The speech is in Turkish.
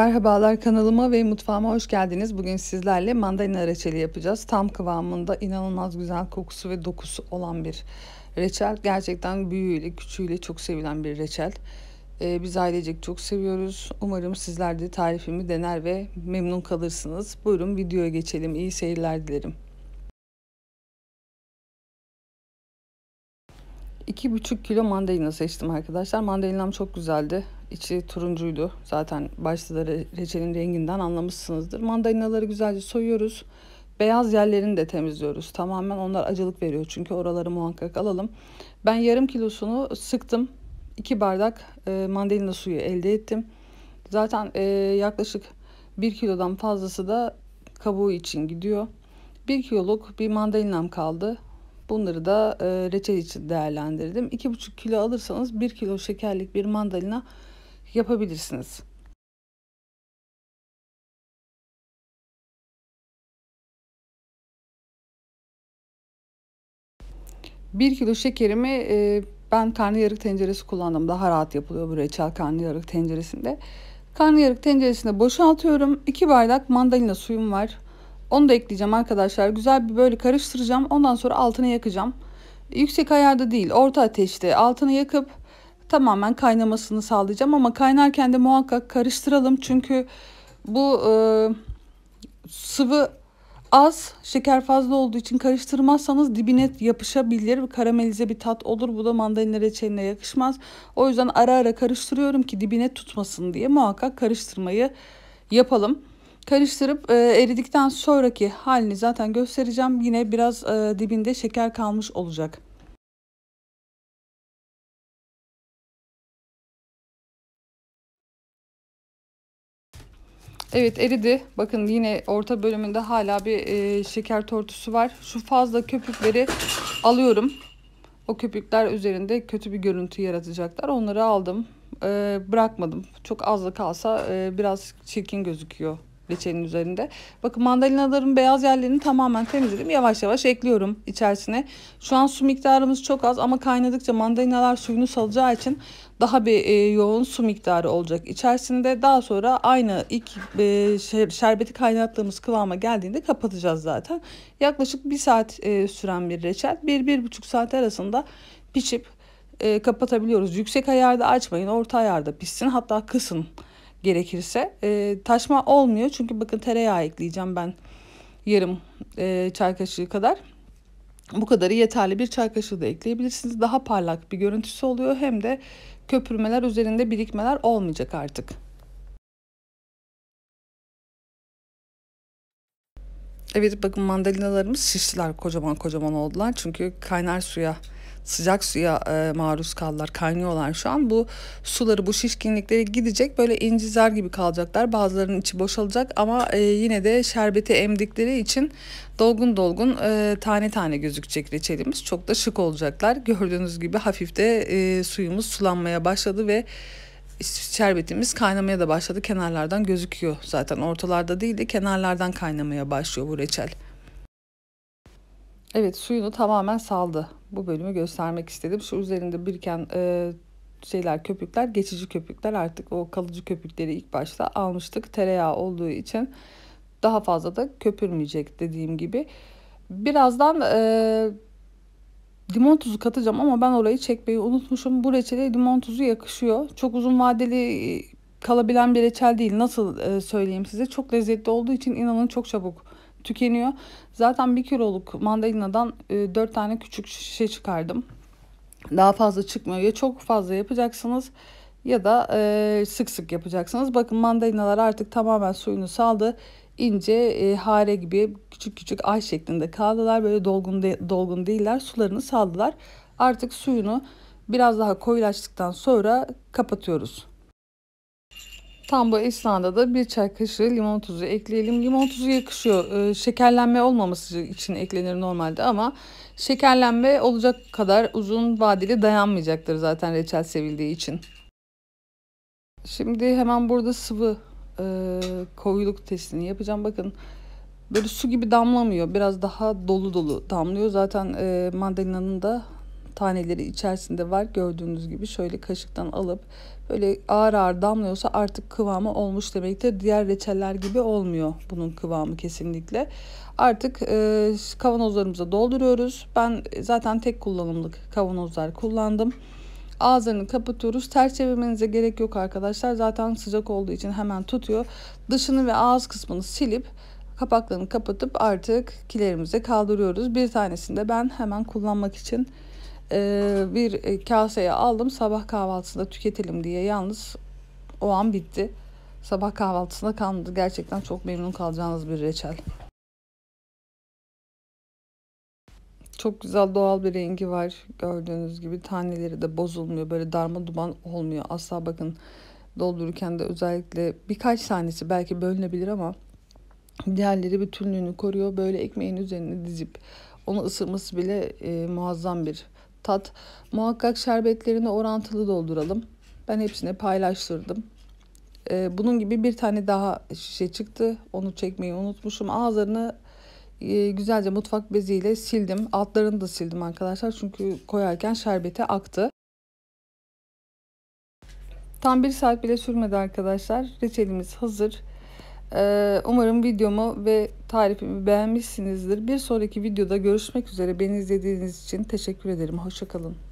Merhabalar kanalıma ve mutfağıma hoş geldiniz. Bugün sizlerle mandalina reçeli yapacağız. Tam kıvamında inanılmaz güzel kokusu ve dokusu olan bir reçel. Gerçekten büyüğüyle küçüğüyle çok sevilen bir reçel. Ee, biz ailecek çok seviyoruz. Umarım sizler de tarifimi dener ve memnun kalırsınız. Buyurun videoya geçelim. İyi seyirler dilerim. 2,5 kilo mandalina seçtim arkadaşlar. Mandalinam çok güzeldi içi turuncuydu. Zaten başta da reçelin renginden anlamışsınızdır. Mandalinaları güzelce soyuyoruz. Beyaz yerlerini de temizliyoruz. Tamamen onlar acılık veriyor çünkü oraları muhakkak alalım. Ben yarım kilosunu sıktım. 2 bardak e, mandalina suyu elde ettim. Zaten e, yaklaşık 1 kilodan fazlası da kabuğu için gidiyor. 1 kiloluk bir mandalinam kaldı. Bunları da e, reçel için değerlendirdim. 2,5 kilo alırsanız 1 kilo şekerlik bir mandalina yapabilirsiniz. Bir kilo şekerimi e, ben karnıyarık tenceresi kullandım. Daha rahat yapılıyor bu reçel karnıyarık tenceresinde. Karnıyarık tenceresinde boşaltıyorum. 2 bardak mandalina suyum var. Onu da ekleyeceğim arkadaşlar. Güzel bir böyle karıştıracağım. Ondan sonra altını yakacağım. Yüksek ayarda değil orta ateşte altını yakıp tamamen kaynamasını sağlayacağım. Ama kaynarken de muhakkak karıştıralım. Çünkü bu e, sıvı az, şeker fazla olduğu için karıştırmazsanız dibine yapışabilir. Karamelize bir tat olur. Bu da mandalina reçeline yakışmaz. O yüzden ara ara karıştırıyorum ki dibine tutmasın diye muhakkak karıştırmayı yapalım. Karıştırıp e, eridikten sonraki halini zaten göstereceğim. Yine biraz e, dibinde şeker kalmış olacak. Evet eridi. Bakın yine orta bölümünde hala bir e, şeker tortusu var. Şu fazla köpükleri alıyorum. O köpükler üzerinde kötü bir görüntü yaratacaklar. Onları aldım. E, bırakmadım. Çok az da kalsa e, biraz çirkin gözüküyor reçelin üzerinde. Bakın mandalinaların beyaz yerlerini tamamen temizledim. Yavaş yavaş ekliyorum içerisine. Şu an su miktarımız çok az ama kaynadıkça mandalinalar suyunu salacağı için daha bir e, yoğun su miktarı olacak içerisinde. Daha sonra aynı ilk e, şerbeti kaynattığımız kıvama geldiğinde kapatacağız zaten. Yaklaşık bir saat e, süren bir reçel. bir bir buçuk saat arasında pişip e, kapatabiliyoruz. Yüksek ayarda açmayın, orta ayarda pişsin hatta kısın gerekirse. E, taşma olmuyor çünkü bakın tereyağı ekleyeceğim ben yarım e, çay kaşığı kadar. Bu kadarı yeterli bir çay kaşığı da ekleyebilirsiniz. Daha parlak bir görüntüsü oluyor hem de köpürmeler üzerinde birikmeler olmayacak artık. Evet bakın mandalinalarımız şiştiler kocaman kocaman oldular. Çünkü kaynar suya sıcak suya e, maruz kaldılar, kaynıyorlar şu an. Bu suları, bu şişkinlikleri gidecek, böyle incizler gibi kalacaklar. Bazılarının içi boşalacak ama e, yine de şerbeti emdikleri için dolgun dolgun e, tane tane gözükecek reçelimiz. Çok da şık olacaklar. Gördüğünüz gibi hafif de e, suyumuz sulanmaya başladı ve şerbetimiz kaynamaya da başladı. Kenarlardan gözüküyor zaten. Ortalarda değil de kenarlardan kaynamaya başlıyor bu reçel. Evet suyunu tamamen saldı. Bu bölümü göstermek istedim. Şu üzerinde biriken e, şeyler köpükler geçici köpükler artık o kalıcı köpükleri ilk başta almıştık. Tereyağı olduğu için daha fazla da köpürmeyecek dediğim gibi. Birazdan e, limon tuzu katacağım ama ben orayı çekmeyi unutmuşum. Bu reçele limon tuzu yakışıyor. Çok uzun vadeli e, kalabilen bir reçel değil. Nasıl e, söyleyeyim size? Çok lezzetli olduğu için inanın çok çabuk tükeniyor. Zaten bir kiloluk mandalinadan e, 4 tane küçük şişe çıkardım. Daha fazla çıkmıyor. Ya çok fazla yapacaksınız ya da e, sık sık yapacaksınız. Bakın mandalinalar artık tamamen suyunu saldı. İnce e, hare gibi küçük küçük ay şeklinde kaldılar. Böyle dolgun, de, dolgun değiller. Sularını saldılar. Artık suyunu biraz daha koyulaştıktan sonra kapatıyoruz. Tam bu esnada da bir çay kaşığı limon tuzu ekleyelim. Limon tuzu yakışıyor. Ee, şekerlenme olmaması için eklenir normalde ama şekerlenme olacak kadar uzun vadeli dayanmayacaktır zaten reçel sevildiği için. Şimdi hemen burada sıvı e, koyuluk testini yapacağım. Bakın böyle su gibi damlamıyor. Biraz daha dolu dolu damlıyor. Zaten e, mandalinanın da taneleri içerisinde var. Gördüğünüz gibi şöyle kaşıktan alıp böyle ağır ağır damlıyorsa artık kıvamı olmuş demektir. Diğer reçeller gibi olmuyor bunun kıvamı kesinlikle. Artık e, kavanozlarımıza dolduruyoruz. Ben zaten tek kullanımlık kavanozlar kullandım. Ağzını kapatıyoruz. Ters çevirmenize gerek yok arkadaşlar. Zaten sıcak olduğu için hemen tutuyor. Dışını ve ağız kısmını silip kapaklarını kapatıp artık kilerimize kaldırıyoruz. Bir tanesini de ben hemen kullanmak için ee, bir e, kaseye aldım sabah kahvaltısında tüketelim diye yalnız o an bitti. Sabah kahvaltısına kalmadı. Gerçekten çok memnun kalacağınız bir reçel. Çok güzel doğal bir rengi var. Gördüğünüz gibi taneleri de bozulmuyor. Böyle darma duman olmuyor. Asla bakın doldururken de özellikle birkaç tanesi belki bölünebilir ama diğerleri bütünlüğünü koruyor. Böyle ekmeğin üzerine dizip onu ısırması bile e, muazzam bir tat. Muhakkak şerbetlerini orantılı dolduralım. Ben hepsine paylaştırdım. Ee, bunun gibi bir tane daha şişe çıktı. Onu çekmeyi unutmuşum. Ağızlarını e, güzelce mutfak beziyle sildim. Altlarını da sildim arkadaşlar. Çünkü koyarken şerbete aktı. Tam bir saat bile sürmedi arkadaşlar. Reçelimiz hazır. Ee, umarım videomu ve tarifimi beğenmişsinizdir. Bir sonraki videoda görüşmek üzere. Beni izlediğiniz için teşekkür ederim. Hoşçakalın.